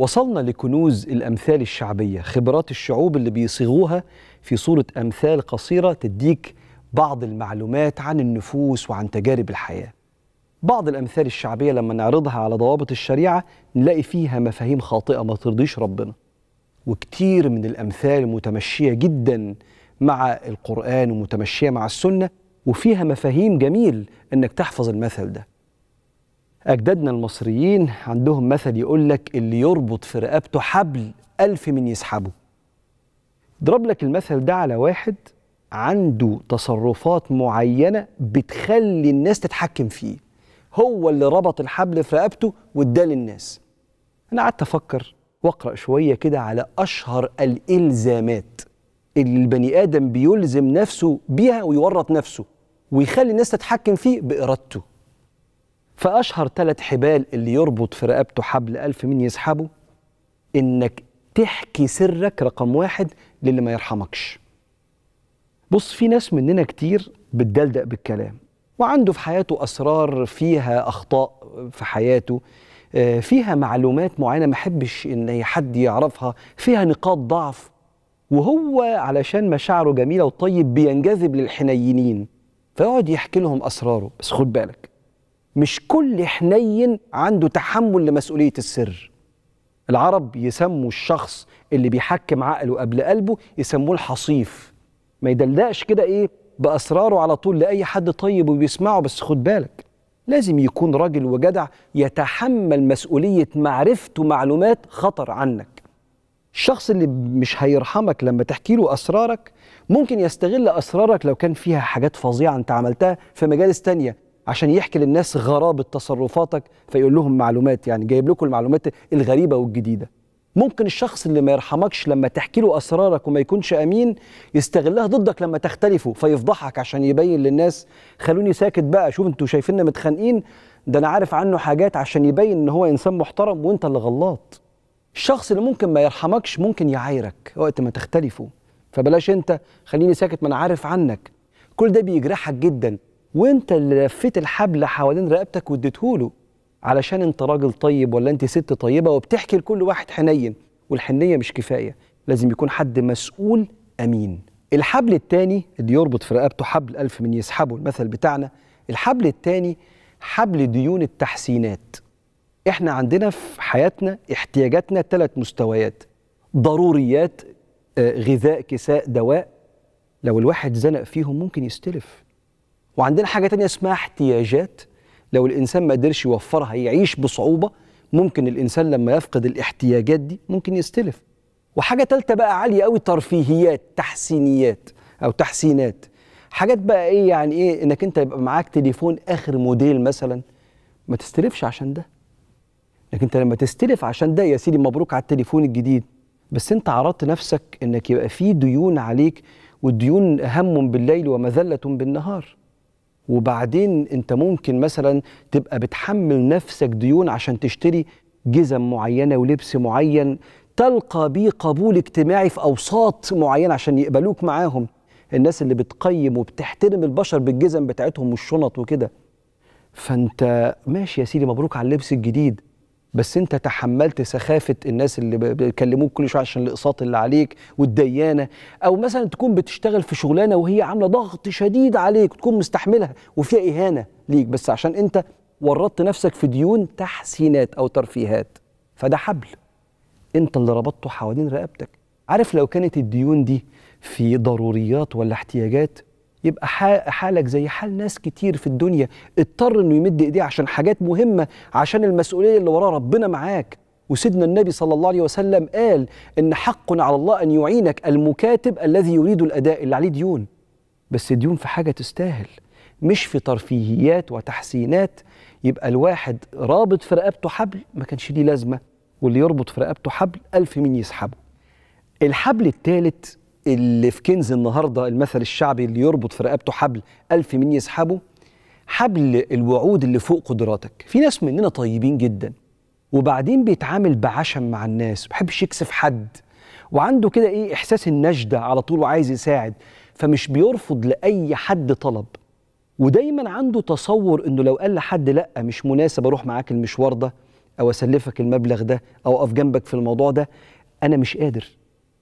وصلنا لكنوز الأمثال الشعبية خبرات الشعوب اللي بيصيغوها في صورة أمثال قصيرة تديك بعض المعلومات عن النفوس وعن تجارب الحياة بعض الأمثال الشعبية لما نعرضها على ضوابط الشريعة نلاقي فيها مفاهيم خاطئة ما ترضيش ربنا وكتير من الأمثال متمشية جدا مع القرآن ومتمشية مع السنة وفيها مفاهيم جميل أنك تحفظ المثل ده أجدادنا المصريين عندهم مثل يقول لك اللي يربط في رقبته حبل ألف من يسحبه ضرب لك المثل ده على واحد عنده تصرفات معينة بتخلي الناس تتحكم فيه هو اللي ربط الحبل في رقبته واداه للناس أنا قعدت أفكر وأقرأ شوية كده على أشهر الإلزامات اللي البني آدم بيلزم نفسه بيها ويورط نفسه ويخلي الناس تتحكم فيه بإرادته فأشهر ثلاث حبال اللي يربط في رقبته حبل ألف مين يسحبه إنك تحكي سرك رقم واحد للي ما يرحمكش بص في ناس مننا كتير بتدلدق بالكلام وعنده في حياته أسرار فيها أخطاء في حياته آه، فيها معلومات معينة ما حبش إن حد يعرفها فيها نقاط ضعف وهو علشان مشاعره جميلة وطيب بينجذب للحنينين فيقعد يحكي لهم أسراره بس خد بالك مش كل حنين عنده تحمل لمسؤوليه السر العرب يسموا الشخص اللي بيحكم عقله قبل قلبه يسموه الحصيف ما يدلقش كده ايه باسراره على طول لاي حد طيب وبيسمعه بس خد بالك لازم يكون راجل وجدع يتحمل مسؤوليه معرفته معلومات خطر عنك الشخص اللي مش هيرحمك لما تحكي له اسرارك ممكن يستغل اسرارك لو كان فيها حاجات فظيعه انت عملتها في مجالس تانيه عشان يحكي للناس غرابه تصرفاتك فيقول لهم معلومات يعني جايب لكم المعلومات الغريبه والجديده ممكن الشخص اللي ما يرحمكش لما تحكي له اسرارك وما يكونش امين يستغلها ضدك لما تختلفوا فيفضحك عشان يبين للناس خلوني ساكت بقى شوف انتوا شايفيننا متخانقين ده انا عارف عنه حاجات عشان يبين ان هو انسان محترم وانت اللي غلط الشخص اللي ممكن ما يرحمكش ممكن يعايرك وقت ما تختلفوا فبلاش انت خليني ساكت ما انا عارف عنك كل ده بيجرحك جدا وانت اللي لفيت الحبل حوالين رقبتك واديتهوله علشان انت راجل طيب ولا انت ست طيبه وبتحكي لكل واحد حنين والحنيه مش كفايه لازم يكون حد مسؤول امين الحبل الثاني اللي يربط في رقبته حبل ألف من يسحبه المثل بتاعنا الحبل الثاني حبل ديون التحسينات احنا عندنا في حياتنا احتياجاتنا ثلاث مستويات ضروريات آه، غذاء كساء دواء لو الواحد زنق فيهم ممكن يستلف وعندنا حاجه تانية اسمها احتياجات لو الانسان ما قدرش يوفرها يعيش بصعوبه ممكن الانسان لما يفقد الاحتياجات دي ممكن يستلف وحاجه ثالثه بقى عاليه قوي ترفيهيات تحسينيات او تحسينات حاجات بقى ايه يعني ايه انك انت يبقى معاك تليفون اخر موديل مثلا ما تستلفش عشان ده لكن انت لما تستلف عشان ده يا سيدي مبروك على التليفون الجديد بس انت عرضت نفسك انك يبقى في ديون عليك والديون هم بالليل ومذله بالنهار وبعدين انت ممكن مثلا تبقى بتحمل نفسك ديون عشان تشتري جزم معينه ولبس معين تلقى بيه قبول اجتماعي في اوساط معينه عشان يقبلوك معاهم الناس اللي بتقيم وبتحترم البشر بالجزم بتاعتهم والشنط وكده فانت ماشي يا سيدي مبروك على اللبس الجديد بس انت تحملت سخافه الناس اللي بيكلموك كل شويه عشان الاقساط اللي عليك والديانه او مثلا تكون بتشتغل في شغلانه وهي عامله ضغط شديد عليك وتكون مستحملها وفيها اهانه ليك بس عشان انت ورطت نفسك في ديون تحسينات او ترفيهات فده حبل انت اللي ربطته حوالين رقبتك عارف لو كانت الديون دي في ضروريات ولا احتياجات يبقى حالك زي حال ناس كتير في الدنيا اضطر انه يمد ايديه عشان حاجات مهمه عشان المسؤوليه اللي وراه ربنا معاك وسيدنا النبي صلى الله عليه وسلم قال ان حق على الله ان يعينك المكاتب الذي يريد الاداء اللي عليه ديون بس ديون في حاجه تستاهل مش في ترفيهيات وتحسينات يبقى الواحد رابط في رقبته حبل ما كانش ليه لازمه واللي يربط في رقبته حبل ألف مين يسحبه الحبل الثالث اللي في كنز النهارده المثل الشعبي اللي يربط في رقبته حبل ألف من يسحبه حبل الوعود اللي فوق قدراتك في ناس مننا طيبين جدا وبعدين بيتعامل بعشم مع الناس بحبش يكسف حد وعنده كده ايه احساس النجده على طول وعايز يساعد فمش بيرفض لاي حد طلب ودايما عنده تصور انه لو قال لحد لا مش مناسب اروح معاك المشوار ده او اسلفك المبلغ ده او اقف جنبك في الموضوع ده انا مش قادر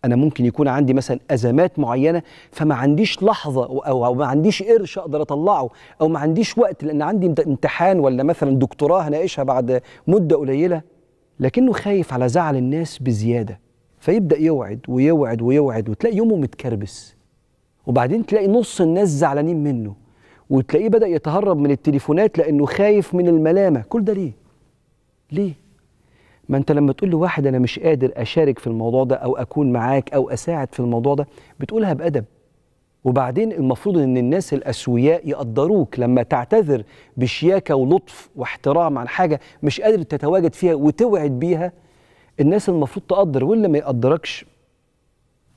انا ممكن يكون عندي مثلا ازمات معينه فما عنديش لحظه او ما عنديش قرش اقدر اطلعه او ما عنديش وقت لان عندي امتحان ولا مثلا دكتوراه هناقشها بعد مده قليله لكنه خايف على زعل الناس بزياده فيبدا يوعد ويوعد ويوعد وتلاقي يومه متكربس وبعدين تلاقي نص الناس زعلانين منه وتلاقيه بدا يتهرب من التليفونات لانه خايف من الملامه كل ده ليه ليه ما انت لما تقول لواحد انا مش قادر اشارك في الموضوع ده او اكون معاك او اساعد في الموضوع ده بتقولها بادب وبعدين المفروض ان الناس الاسوياء يقدروك لما تعتذر بشياكه ولطف واحترام عن حاجه مش قادر تتواجد فيها وتوعد بيها الناس المفروض تقدر واللي ما يقدركش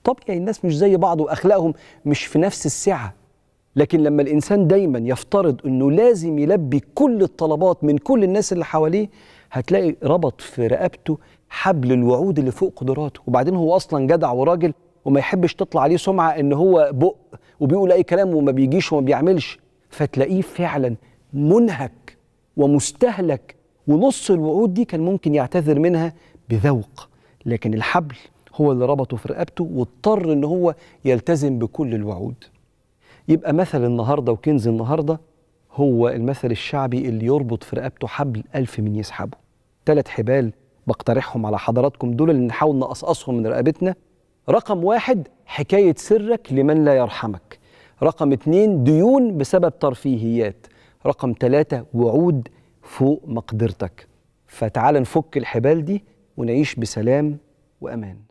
طبيعي الناس مش زي بعض واخلاقهم مش في نفس السعه لكن لما الانسان دايما يفترض انه لازم يلبي كل الطلبات من كل الناس اللي حواليه هتلاقي ربط في رقبته حبل الوعود اللي فوق قدراته وبعدين هو اصلا جدع وراجل وما يحبش تطلع عليه سمعه ان هو بق وبيقول اي كلام وما بيجيش وما بيعملش فتلاقيه فعلا منهك ومستهلك ونص الوعود دي كان ممكن يعتذر منها بذوق لكن الحبل هو اللي ربطه في رقبته واضطر ان هو يلتزم بكل الوعود يبقى مثل النهارده وكنز النهارده هو المثل الشعبي اللي يربط في رقبته حبل ألف من يسحبه ثلاث حبال بقترحهم على حضراتكم دول اللي نحاول نقصقصهم من رقبتنا رقم واحد حكاية سرك لمن لا يرحمك رقم اتنين ديون بسبب ترفيهيات رقم ثلاثة وعود فوق مقدرتك فتعال نفك الحبال دي ونعيش بسلام وأمان